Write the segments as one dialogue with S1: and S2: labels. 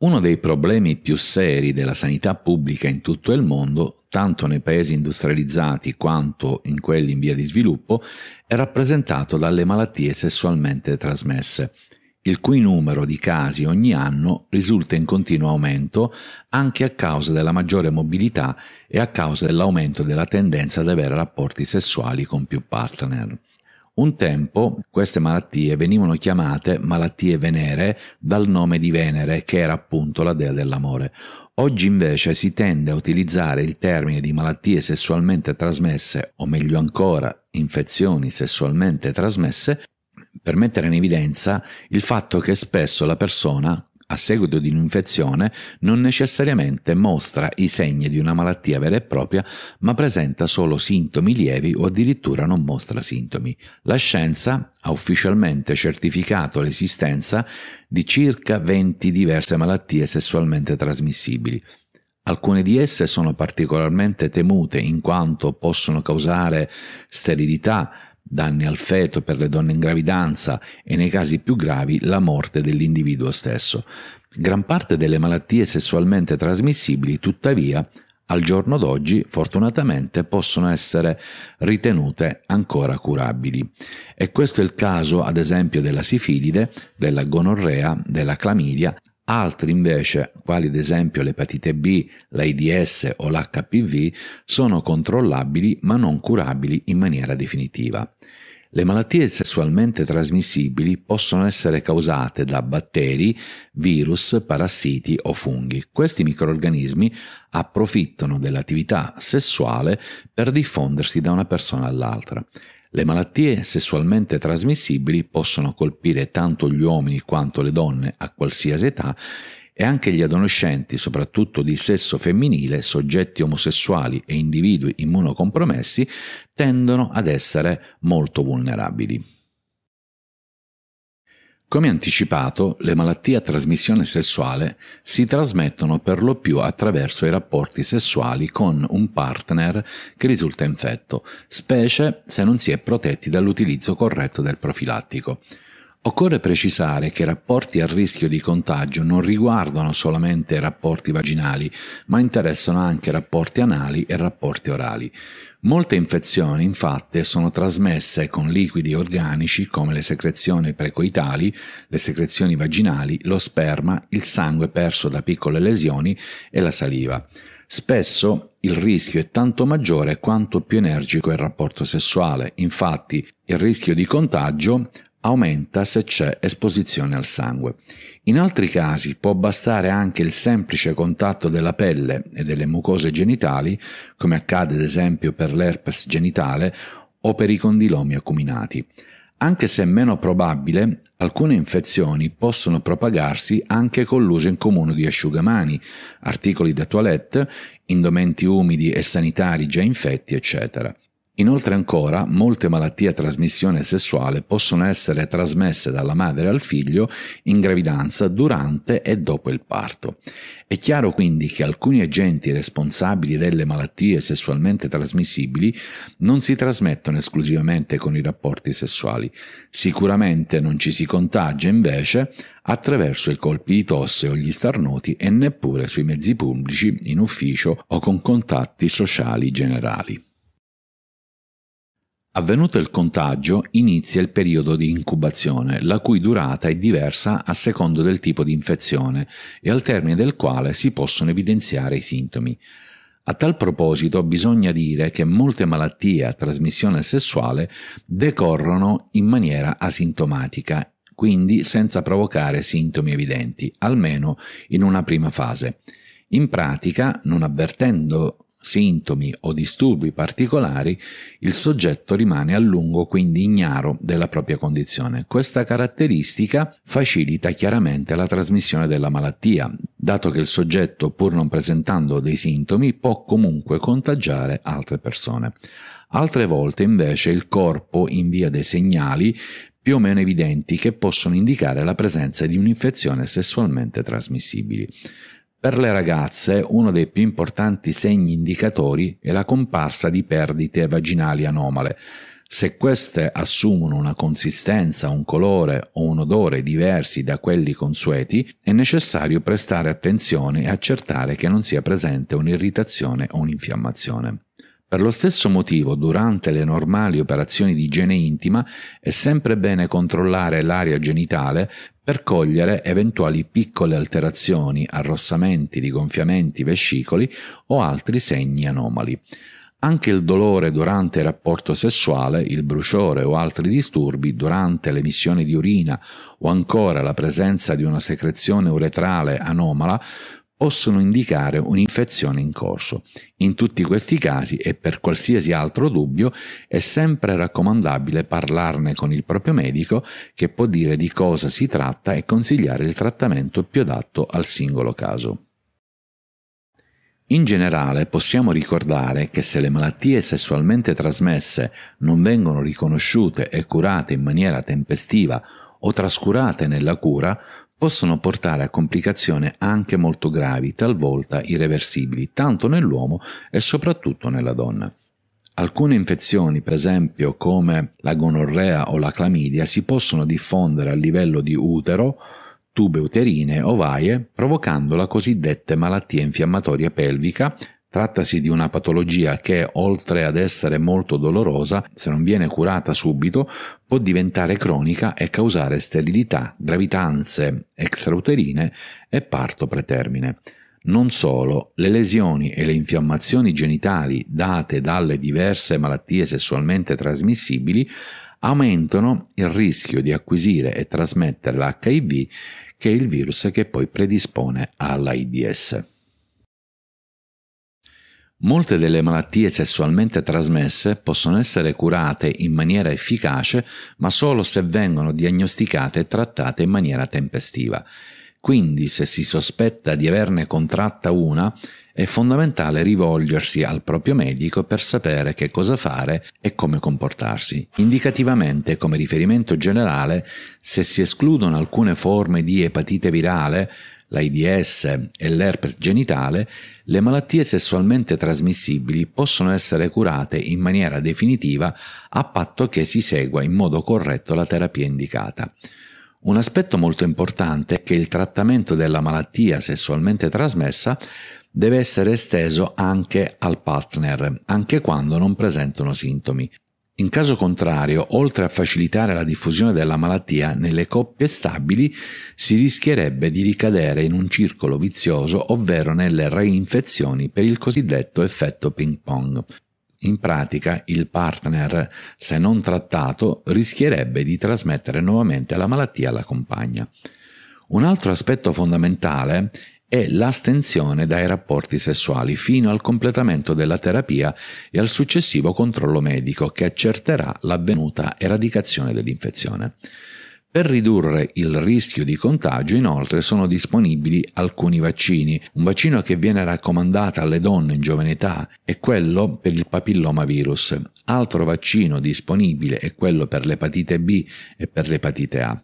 S1: Uno dei problemi più seri della sanità pubblica in tutto il mondo, tanto nei paesi industrializzati quanto in quelli in via di sviluppo, è rappresentato dalle malattie sessualmente trasmesse, il cui numero di casi ogni anno risulta in continuo aumento anche a causa della maggiore mobilità e a causa dell'aumento della tendenza ad avere rapporti sessuali con più partner. Un tempo queste malattie venivano chiamate malattie venere dal nome di Venere, che era appunto la dea dell'amore. Oggi invece si tende a utilizzare il termine di malattie sessualmente trasmesse, o meglio ancora, infezioni sessualmente trasmesse, per mettere in evidenza il fatto che spesso la persona a seguito di un'infezione non necessariamente mostra i segni di una malattia vera e propria, ma presenta solo sintomi lievi o addirittura non mostra sintomi. La scienza ha ufficialmente certificato l'esistenza di circa 20 diverse malattie sessualmente trasmissibili. Alcune di esse sono particolarmente temute in quanto possono causare sterilità, danni al feto per le donne in gravidanza e nei casi più gravi la morte dell'individuo stesso. Gran parte delle malattie sessualmente trasmissibili, tuttavia, al giorno d'oggi fortunatamente possono essere ritenute ancora curabili. E questo è il caso ad esempio della sifilide, della gonorrea, della clamidia Altri invece, quali ad esempio l'epatite B, l'AIDS o l'HPV, sono controllabili ma non curabili in maniera definitiva. Le malattie sessualmente trasmissibili possono essere causate da batteri, virus, parassiti o funghi. Questi microorganismi approfittano dell'attività sessuale per diffondersi da una persona all'altra. Le malattie sessualmente trasmissibili possono colpire tanto gli uomini quanto le donne a qualsiasi età e anche gli adolescenti, soprattutto di sesso femminile, soggetti omosessuali e individui immunocompromessi, tendono ad essere molto vulnerabili. Come anticipato, le malattie a trasmissione sessuale si trasmettono per lo più attraverso i rapporti sessuali con un partner che risulta infetto, specie se non si è protetti dall'utilizzo corretto del profilattico. Occorre precisare che i rapporti a rischio di contagio non riguardano solamente i rapporti vaginali, ma interessano anche rapporti anali e rapporti orali. Molte infezioni infatti sono trasmesse con liquidi organici come le secrezioni precoitali, le secrezioni vaginali, lo sperma, il sangue perso da piccole lesioni e la saliva. Spesso il rischio è tanto maggiore quanto più energico è il rapporto sessuale, infatti il rischio di contagio aumenta se c'è esposizione al sangue. In altri casi può bastare anche il semplice contatto della pelle e delle mucose genitali, come accade ad esempio per l'herpes genitale o per i condilomi acuminati. Anche se meno probabile, alcune infezioni possono propagarsi anche con l'uso in comune di asciugamani, articoli da toilette, indumenti umidi e sanitari già infetti, eccetera. Inoltre ancora, molte malattie a trasmissione sessuale possono essere trasmesse dalla madre al figlio in gravidanza durante e dopo il parto. È chiaro quindi che alcuni agenti responsabili delle malattie sessualmente trasmissibili non si trasmettono esclusivamente con i rapporti sessuali. Sicuramente non ci si contagia invece attraverso i colpi di tosse o gli starnuti e neppure sui mezzi pubblici, in ufficio o con contatti sociali generali. Avvenuto il contagio inizia il periodo di incubazione, la cui durata è diversa a secondo del tipo di infezione e al termine del quale si possono evidenziare i sintomi. A tal proposito bisogna dire che molte malattie a trasmissione sessuale decorrono in maniera asintomatica, quindi senza provocare sintomi evidenti, almeno in una prima fase. In pratica, non avvertendo sintomi o disturbi particolari, il soggetto rimane a lungo quindi ignaro della propria condizione. Questa caratteristica facilita chiaramente la trasmissione della malattia, dato che il soggetto, pur non presentando dei sintomi, può comunque contagiare altre persone. Altre volte invece il corpo invia dei segnali più o meno evidenti che possono indicare la presenza di un'infezione sessualmente trasmissibile. Per le ragazze uno dei più importanti segni indicatori è la comparsa di perdite vaginali anomale. Se queste assumono una consistenza, un colore o un odore diversi da quelli consueti, è necessario prestare attenzione e accertare che non sia presente un'irritazione o un'infiammazione. Per lo stesso motivo, durante le normali operazioni di igiene intima è sempre bene controllare l'area genitale per cogliere eventuali piccole alterazioni, arrossamenti, rigonfiamenti, vescicoli o altri segni anomali. Anche il dolore durante il rapporto sessuale, il bruciore o altri disturbi durante l'emissione di urina o ancora la presenza di una secrezione uretrale anomala possono indicare un'infezione in corso. In tutti questi casi e per qualsiasi altro dubbio è sempre raccomandabile parlarne con il proprio medico che può dire di cosa si tratta e consigliare il trattamento più adatto al singolo caso. In generale possiamo ricordare che se le malattie sessualmente trasmesse non vengono riconosciute e curate in maniera tempestiva o trascurate nella cura, possono portare a complicazioni anche molto gravi, talvolta irreversibili, tanto nell'uomo e soprattutto nella donna. Alcune infezioni, per esempio come la gonorrea o la clamidia, si possono diffondere a livello di utero, tube uterine, ovaie, provocando la cosiddetta malattia infiammatoria pelvica Trattasi di una patologia che, oltre ad essere molto dolorosa, se non viene curata subito, può diventare cronica e causare sterilità, gravidanze extrauterine e parto pretermine. Non solo, le lesioni e le infiammazioni genitali date dalle diverse malattie sessualmente trasmissibili aumentano il rischio di acquisire e trasmettere l'HIV, che è il virus che poi predispone all'AIDS. Molte delle malattie sessualmente trasmesse possono essere curate in maniera efficace, ma solo se vengono diagnosticate e trattate in maniera tempestiva. Quindi, se si sospetta di averne contratta una, è fondamentale rivolgersi al proprio medico per sapere che cosa fare e come comportarsi. Indicativamente, come riferimento generale, se si escludono alcune forme di epatite virale, l'AIDS e l'herpes genitale, le malattie sessualmente trasmissibili possono essere curate in maniera definitiva a patto che si segua in modo corretto la terapia indicata. Un aspetto molto importante è che il trattamento della malattia sessualmente trasmessa deve essere esteso anche al partner, anche quando non presentano sintomi. In caso contrario, oltre a facilitare la diffusione della malattia nelle coppie stabili, si rischierebbe di ricadere in un circolo vizioso, ovvero nelle reinfezioni per il cosiddetto effetto ping pong. In pratica, il partner, se non trattato, rischierebbe di trasmettere nuovamente la malattia alla compagna. Un altro aspetto fondamentale e l'astensione dai rapporti sessuali fino al completamento della terapia e al successivo controllo medico che accerterà l'avvenuta eradicazione dell'infezione. Per ridurre il rischio di contagio inoltre sono disponibili alcuni vaccini, un vaccino che viene raccomandato alle donne in giovane età è quello per il papillomavirus, altro vaccino disponibile è quello per l'epatite B e per l'epatite A.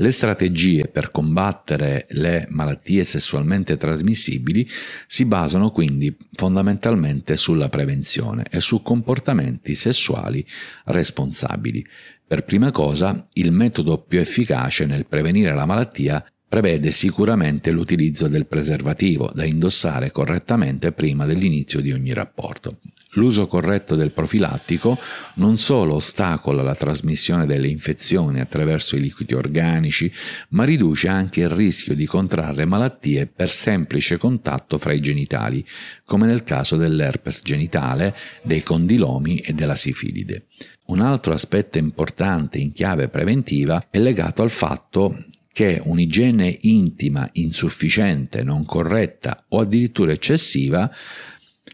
S1: Le strategie per combattere le malattie sessualmente trasmissibili si basano quindi fondamentalmente sulla prevenzione e su comportamenti sessuali responsabili. Per prima cosa, il metodo più efficace nel prevenire la malattia prevede sicuramente l'utilizzo del preservativo da indossare correttamente prima dell'inizio di ogni rapporto. L'uso corretto del profilattico non solo ostacola la trasmissione delle infezioni attraverso i liquidi organici, ma riduce anche il rischio di contrarre malattie per semplice contatto fra i genitali, come nel caso dell'herpes genitale, dei condilomi e della sifilide. Un altro aspetto importante in chiave preventiva è legato al fatto che un'igiene intima insufficiente, non corretta o addirittura eccessiva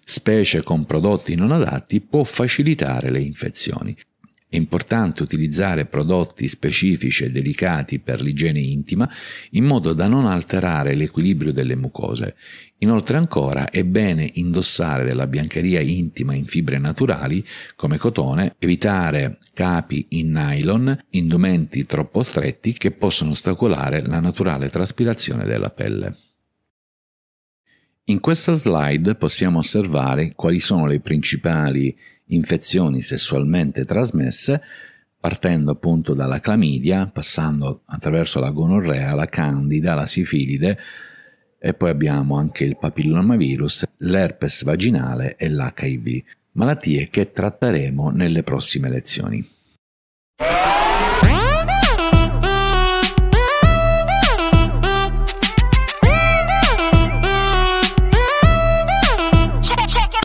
S1: specie con prodotti non adatti, può facilitare le infezioni. È importante utilizzare prodotti specifici e delicati per l'igiene intima in modo da non alterare l'equilibrio delle mucose. Inoltre ancora è bene indossare della biancheria intima in fibre naturali come cotone, evitare capi in nylon, indumenti troppo stretti che possono ostacolare la naturale traspirazione della pelle. In questa slide possiamo osservare quali sono le principali infezioni sessualmente trasmesse, partendo appunto dalla clamidia, passando attraverso la gonorrea, la candida, la sifilide e poi abbiamo anche il papillomavirus, l'herpes vaginale e l'HIV, malattie che tratteremo nelle prossime lezioni.